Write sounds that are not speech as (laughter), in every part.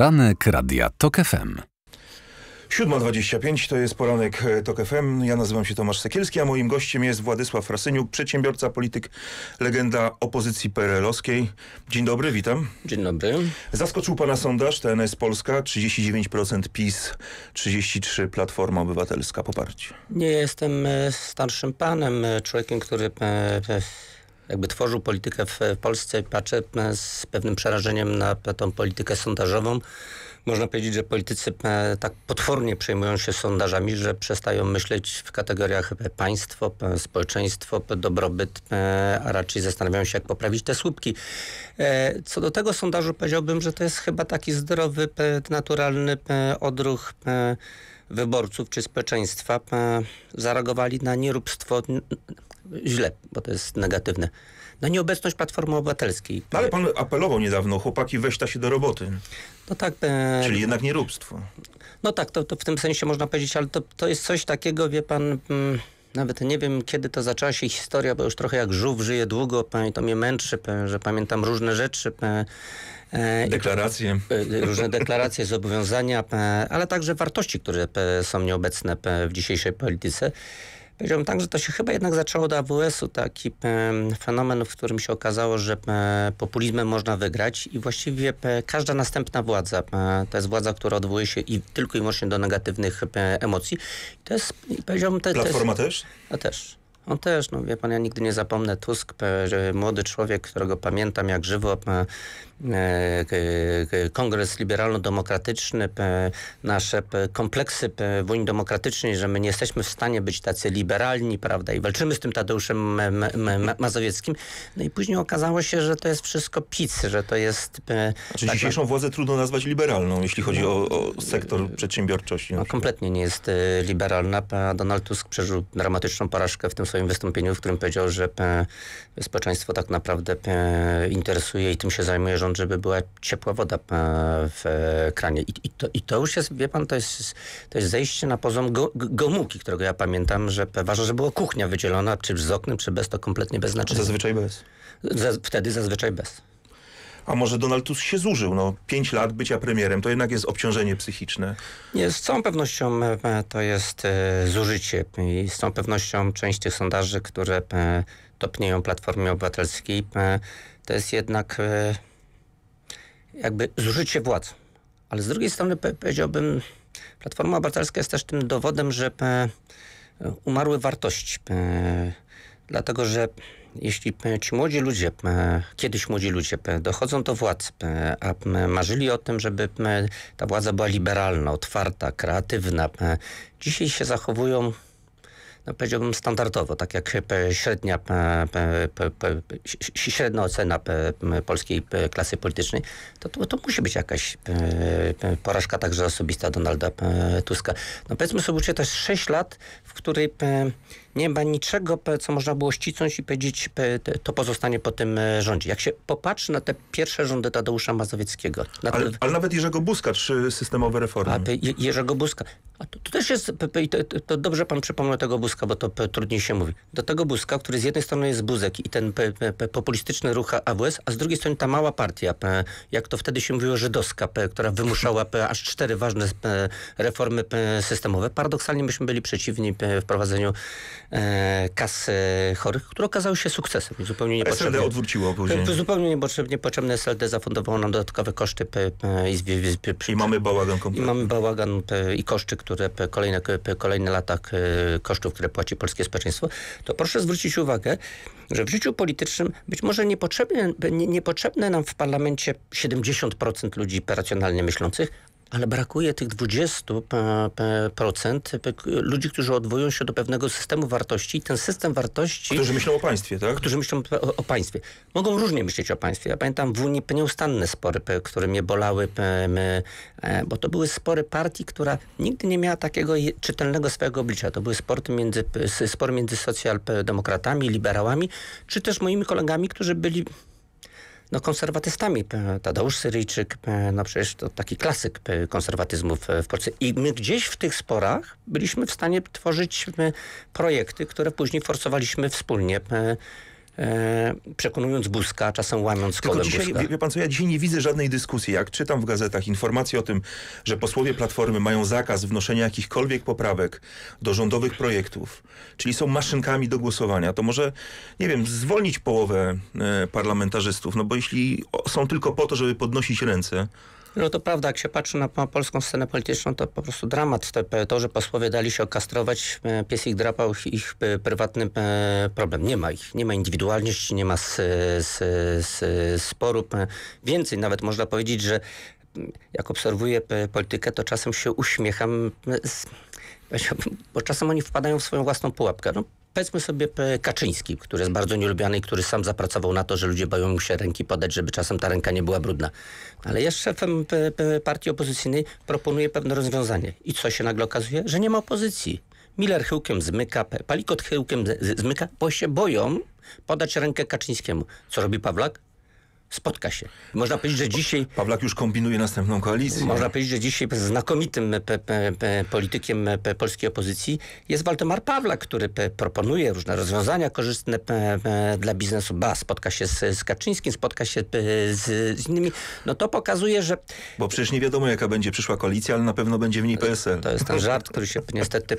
Poranek Radia TOK FM. 7.25 to jest poranek e, TOK FM. Ja nazywam się Tomasz Sekielski, a moim gościem jest Władysław Rasyniuk, przedsiębiorca, polityk, legenda opozycji PRL-owskiej. Dzień dobry, witam. Dzień dobry. Zaskoczył pana sondaż TNS Polska, 39% PiS, 33% Platforma Obywatelska. Poparcie. Nie jestem e, starszym panem, e, człowiekiem, który jakby tworzył politykę w, Polsce. Patrzę e, z pewnym przerażeniem na tą politykę sondażową. Można powiedzieć, że politycy e, tak potwornie przejmują się sondażami, że przestają myśleć w kategoriach e, państwo, społeczeństwo, dobrobyt, a raczej zastanawiają się, jak poprawić te słupki. Co do tego sondażu powiedziałbym, że to jest chyba taki zdrowy, naturalny odruch wyborców czy społeczeństwa. Zareagowali na nieróbstwo źle, bo to jest negatywne. No nieobecność Platformy Obywatelskiej. No ale pan apelował niedawno, chłopaki, weźta się do roboty. No tak. E... Czyli jednak nieróbstwo. No tak, to, to, w tym sensie można powiedzieć, ale to, to jest coś takiego, wie pan... Mm, nawet nie wiem, kiedy to zaczęła się historia, bo już trochę jak żółw żyje długo, e, to mnie męczy, e, że pamiętam różne rzeczy. E, deklaracje. Różne deklaracje, zobowiązania, ale także wartości, które są nieobecne w dzisiejszej polityce. Powiedziałbym tak, że to się chyba jednak zaczęło od AWS-u, taki fenomen, w którym się okazało, że populizmem można wygrać i właściwie każda następna władza, to jest władza, która odwołuje się i tylko i wyłącznie do negatywnych emocji. To jest, powiedziałbym... To, Platforma to jest, też? No też. On no też, no wie pan, ja nigdy nie zapomnę Tusk, młody człowiek, którego pamiętam jak żywo, E, e, Kongres Liberalno-Demokratyczny, nasze kompleksy w Unii Demokratycznej, że my nie jesteśmy w stanie być tacy liberalni, prawda, i walczymy z tym Tadeuszem Mazowieckim. No i później okazało się, że to jest wszystko pic, że to jest... Czy znaczy, tak, dzisiejszą władzę trudno nazwać liberalną, jeśli chodzi o, o sektor no, przedsiębiorczości. No, kompletnie nie jest e, liberalna. Donald Tusk przeżył dramatyczną porażkę w tym swoim wystąpieniu, w którym powiedział, że społeczeństwo tak naprawdę interesuje i tym się zajmuje rząd urząd, żeby była ciepła woda e, w e, kranie. I, i, to, I, to, już jest, wie pan, to jest, to jest zejście na poziom go, gomułki, którego ja pamiętam, że ważne, że była kuchnia wydzielona, czy z oknem, czy bez, to kompletnie bez znaczenia. Zazwyczaj bez. wtedy zazwyczaj bez. A może Donald Tusk się zużył? No, pięć lat bycia premierem to jednak jest obciążenie psychiczne. Nie, z całą pewnością e, to jest zużycie i z całą pewnością część tych sondaży, które topnieją Platformie Obywatelskiej, to jest jednak jakby zużycie władzy. Ale z drugiej strony powiedziałbym, Platforma Obywatelska jest też tym dowodem, że umarły wartości. Dlatego, że jeśli ci młodzi ludzie, kiedyś młodzi ludzie dochodzą do władz, a marzyli o tym, żeby ta władza była liberalna, otwarta, kreatywna, dzisiaj się zachowują no, powiedziałbym standardowo, tak jak e, średnia, e, e, średnia ocena polskiej klasy politycznej, to, to, to, musi być jakaś porażka także osobista Donalda Tuska. No powiedzmy sobie, że to jest 6 lat, w której nie ma niczego, co można było ścicnąć i powiedzieć, to pozostanie po tym e, rządzie. Jak się popatrzy na te pierwsze rządy Tadeusza Mazowieckiego. Na ale, ale nawet Jerzego Buzka, czy systemowe reformy. A, Je Jerzego Buzka. A to, to, też jest, to, to, dobrze pan przypomniał tego Buzka, bo to trudniej się mówi. Do tego Buzka, który z jednej strony jest Buzek i ten populistyczny ruch AWS, a z drugiej strony ta mała partia, jak to wtedy się mówiło, żydowska, która wymuszała aż cztery ważne reformy systemowe. Paradoksalnie myśmy byli przeciwni wprowadzeniu E, kas e, chorych, które okazały się sukcesem. Zupełnie niepotrzebne. SLD odwróciło później. Zupełnie niepotrzebnie potrzebne SLD zafundowało nam dodatkowe koszty. I mamy bałagan kompletny. I mamy bałagan i koszty, które kolejne, kolejne lata kosztów, które płaci polskie społeczeństwo. To proszę zwrócić uwagę, że w życiu politycznym być może niepotrzebne, nie, niepotrzebne nam w parlamencie 70% ludzi racjonalnie myślących, ale brakuje tych 20% e, e, ludzi, którzy odwołują się do pewnego systemu wartości i ten system wartości... Którzy myślą o państwie, tak? Którzy myślą o, o państwie. Mogą różnie myśleć o państwie. Ja pamiętam w Unii nieustanne spory, które mnie bolały, e, bo to były spory partii, która nigdy nie miała takiego czytelnego swojego oblicza. To były spory między, spory między socjaldemokratami, liberałami, czy też moimi kolegami, którzy byli no, konserwatystami. E, Tadeusz Syryjczyk, e, no przecież to taki klasyk e, konserwatyzmów w Polsce. I my gdzieś w tych sporach byliśmy w stanie tworzyć projekty, które później forsowaliśmy wspólnie E, przekonując Buzka, czasem łamiąc Tylko dzisiaj, Buzka. Wie, wie pan co, ja dzisiaj nie widzę żadnej dyskusji. Jak czytam w gazetach informacje o tym, że posłowie Platformy mają zakaz wnoszenia jakichkolwiek poprawek do rządowych projektów, czyli są maszynkami do głosowania, to może, nie wiem, zwolnić połowę e, parlamentarzystów, no bo jeśli są tylko po to, żeby podnosić ręce, no to prawda, jak się patrzy na polską scenę polityczną, to po prostu dramat. to, że posłowie dali się okastrować, e, pies ich drapał, ich e, prywatny e, problem. Nie ma ich, nie ma indywidualności, nie ma z, z, z, sporu. Więcej nawet można powiedzieć, że mm, jak obserwuję politykę, to czasem się uśmiecham bo czasem oni wpadają w swoją własną pułapkę. No, powiedzmy sobie Kaczyński, który jest bardzo nielubiany i który sam zapracował na to, że ludzie boją mu się ręki podać, żeby czasem ta ręka nie była brudna. Ale jest szefem partii opozycyjnej, proponuje pewne rozwiązanie. I co się nagle okazuje? Że nie ma opozycji. Miller chyłkiem zmyka, Palikot chyłkiem zmyka, bo się boją podać rękę Kaczyńskiemu. Co robi Pawlak? spotka się. Można powiedzieć, że dzisiaj... Pawlak już kombinuje następną koalicję. Można powiedzieć, że dzisiaj znakomitym politykiem polskiej opozycji jest Waldemar Pawlak, który proponuje różne rozwiązania korzystne dla biznesu. Ba, spotka się z, z Kaczyńskim, spotka się z, z, innymi. No to pokazuje, że... Bo przecież nie wiadomo, jaka będzie przyszła koalicja, ale na pewno będzie w niej PSL. To jest ten żart, który się niestety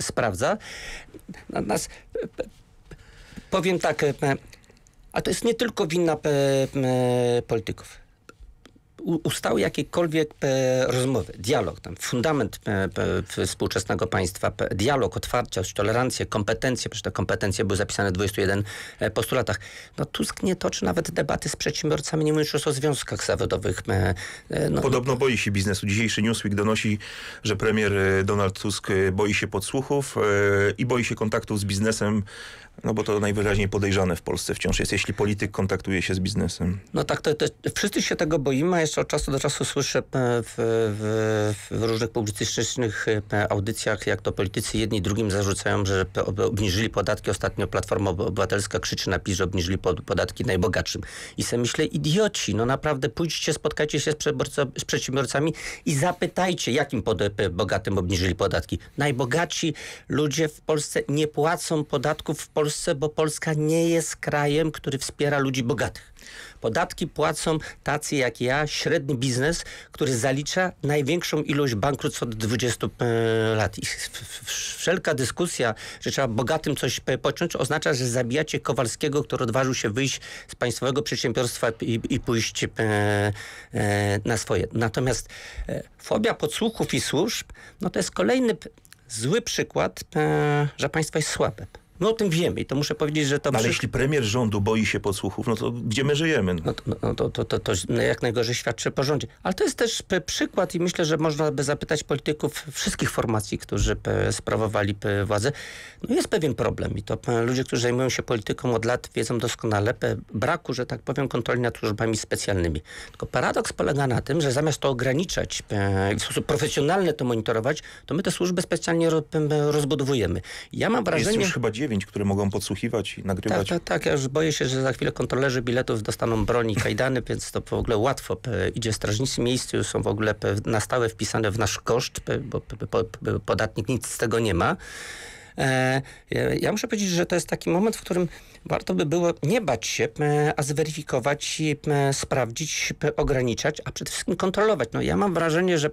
sprawdza. Nas... E, powiem tak... E, a to jest nie tylko wina polityków ustały jakiekolwiek e, rozmowy, dialog, tam fundament e, e, współczesnego państwa, dialog, otwarciość, tolerancję, kompetencje, przecież te kompetencje były zapisane w 21 postulatach. No Tusk nie toczy nawet debaty z przedsiębiorcami, nie mówiąc już o związkach zawodowych. No, Podobno boi się biznesu. Dzisiejszy Newsweek donosi, że premier Donald Tusk boi się podsłuchów i boi się kontaktów z biznesem, no bo to najwyraźniej podejrzane w Polsce wciąż jest, jeśli polityk kontaktuje się z biznesem. No tak, to, to wszyscy się tego boimy, jeszcze od czasu do czasu słyszę e, w, w, w, różnych publicystycznych e, audycjach, jak to politycy jedni drugim zarzucają, że obniżyli podatki. Ostatnio Platforma Obywatelska krzyczy na PiS, że obniżyli podatki najbogatszym. I sobie myślę, idioci, no naprawdę pójdźcie, spotkajcie się z, z przedsiębiorcami i zapytajcie, jakim bogatym obniżyli podatki. Najbogatsi ludzie w Polsce nie płacą podatków w Polsce, bo Polska nie jest krajem, który wspiera ludzi bogatych. Podatki płacą tacy jak ja, średni biznes, który zalicza największą ilość bankructw od 20 e, lat. I wszelka dyskusja, że trzeba bogatym coś e, pociąć, oznacza, że zabijacie Kowalskiego, który odważył się wyjść z państwowego przedsiębiorstwa i, i pójść e, na swoje. Natomiast fobia podsłuchów i służb, no to jest kolejny zły przykład, że państwo jest słabe. My no, o tym wiemy i to muszę powiedzieć, że to... Ale przy... jeśli premier rządu boi się podsłuchów, no to gdzie my żyjemy? No to, no to, to, to, to no jak najgorzej świadczy o rządzie. Ale to jest też przykład i myślę, że można by zapytać polityków wszystkich formacji, którzy sprawowali władzę. No jest pewien problem i to ludzie, którzy zajmują się polityką od lat wiedzą doskonale braku, że tak powiem, kontroli nad służbami specjalnymi. Tylko paradoks polega na tym, że zamiast to ograniczać i w sposób profesjonalny to monitorować, to my te służby specjalnie rozbudowujemy. Ja mam wrażenie... Jest już chyba 9 które mogą podsłuchiwać i nagrywać. Tak, tak, tak. Ja już boję się, że za chwilę kontrolerzy biletów dostaną broni kajdany, więc to w ogóle łatwo idzie. Strażnicy miejscu są w ogóle na stałe wpisane w nasz koszt, bo podatnik nic z tego nie ma. E, ja muszę powiedzieć, że to jest taki moment, w którym warto by było nie bać się, e, a zweryfikować, e, sprawdzić, e, ograniczać, a przede wszystkim kontrolować. No ja mam wrażenie, że,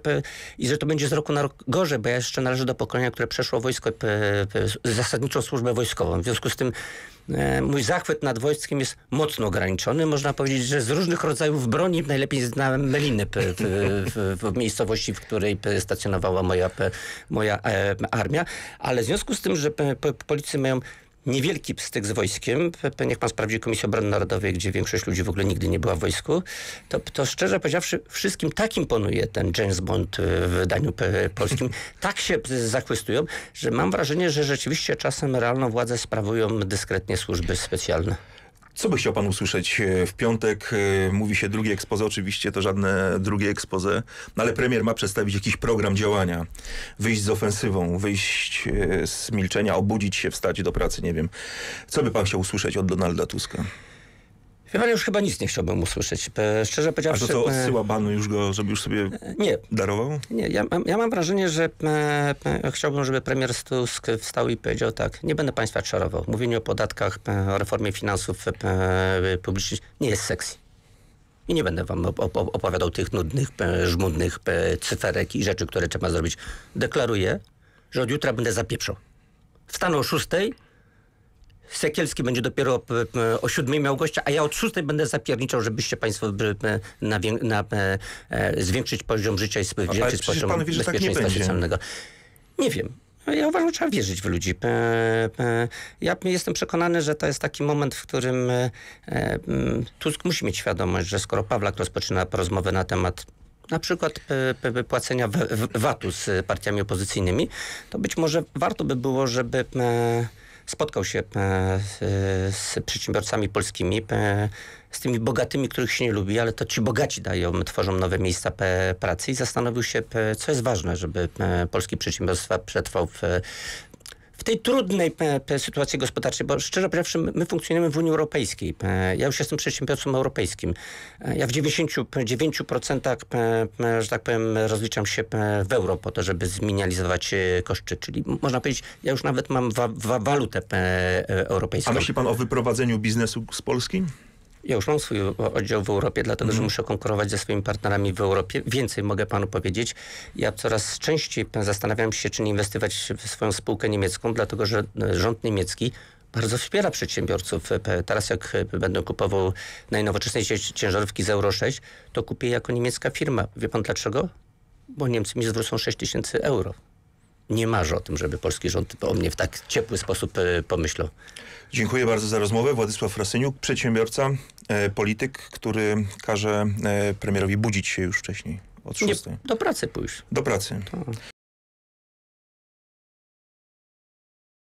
i że to będzie z roku na rok gorzej, bo ja jeszcze należę do pokolenia, które przeszło wojsko, zasadniczą służbę wojskową. W związku z tym mój zachwyt nad wojskiem jest mocno ograniczony. Można powiedzieć, że z różnych rodzajów broni najlepiej znałem meliny w, miejscowości, w której stacjonowała moja, moja armia. Ale w związku z tym, że policy mają niewielki styk z wojskiem, jak pan sprawdzi Komisję Obrony Narodowej, gdzie większość ludzi w ogóle nigdy nie była w wojsku, to, to szczerze powiedziawszy wszystkim tak imponuje ten James Bond y, w wydaniu polskim. (laughs) Tak się zachwystują, że mam wrażenie, że rzeczywiście czasem realną władzę sprawują dyskretnie służby specjalne. Co by chciał pan usłyszeć e, w piątek? E, mówi się drugie ekspoze, oczywiście to żadne drugie ekspoze, no ale premier ma przedstawić jakiś program działania, wyjść z ofensywą, wyjść e, z milczenia, obudzić się, wstać do pracy, nie wiem. Co by pan chciał usłyszeć od Donalda Tuska? Wie pan, już chyba nic nie chciałbym usłyszeć. E, szczerze powiedziawszy... A to co, e, odsyła banu już go, żeby już sobie nie, darował? Nie, ja, ja mam wrażenie, że e, chciałbym, żeby premier Tusk wstał i powiedział tak, nie będę państwa czarował. Mówienie o podatkach, o reformie finansów publicznych nie jest sexy. I nie będę wam opowiadał tych nudnych, żmudnych cyferek i rzeczy, które trzeba zrobić. Deklaruję, że od jutra będę zapieprzał. Wstaną o szóstej, Sekielski będzie dopiero e, e, o siódmej miał gościa, a ja od szóstej będę zapierniczał, żebyście państwo e, na, na, zwiększyć poziom życia i zwiększyć poziom pan wie, że bezpieczeństwa tak nie socjalnego. Nie wiem. Ja uważam, że trzeba wierzyć w ludzi. Ja jestem przekonany, że to jest taki moment, w którym Tusk musi mieć świadomość, że skoro Pawlak rozpoczyna rozmowę na temat na przykład płacenia VAT-u z partiami opozycyjnymi, to być może warto by było, żeby spotkał się e, z przedsiębiorcami polskimi, e, z tymi bogatymi, których się nie lubi, ale to ci bogaci dają, tworzą nowe miejsca pracy i zastanowił się, e, co jest ważne, żeby polskie przedsiębiorstwa przetrwał w tej trudnej e, sytuacji gospodarczej, bo szczerze powiedziawszy, my funkcjonujemy w Unii Europejskiej. E, ja już jestem przedsiębiorcą europejskim. E, ja w 99%, że tak powiem, rozliczam się w euro po to, żeby zminimalizować koszty. Czyli można powiedzieć, ja już nawet mam wa wa walutę europejską. A myśli pan o wyprowadzeniu biznesu z Polski? Ja już mam swój oddział w Europie, dlatego mm. że mhm. muszę konkurować ze swoimi partnerami w Europie. Więcej mogę panu powiedzieć. Ja coraz częściej zastanawiam się, czy nie inwestować w swoją spółkę niemiecką, dlatego że e, rząd niemiecki bardzo wspiera przedsiębiorców. E, teraz jak e, będę kupował najnowocześniejsze ciężarówki z Euro 6, to kupię jako niemiecka firma. Wie pan dlaczego? Bo Niemcy mi zwrócą 6 tysięcy euro nie marzę o tym, żeby polski rząd o mnie w tak ciepły sposób e, pomyślał. Dziękuję bardzo za rozmowę. Władysław Rasyniuk, przedsiębiorca, e, polityk, który każe e, premierowi budzić się już wcześniej od 6. Nie, do pracy pójść. Do pracy. To. Tak.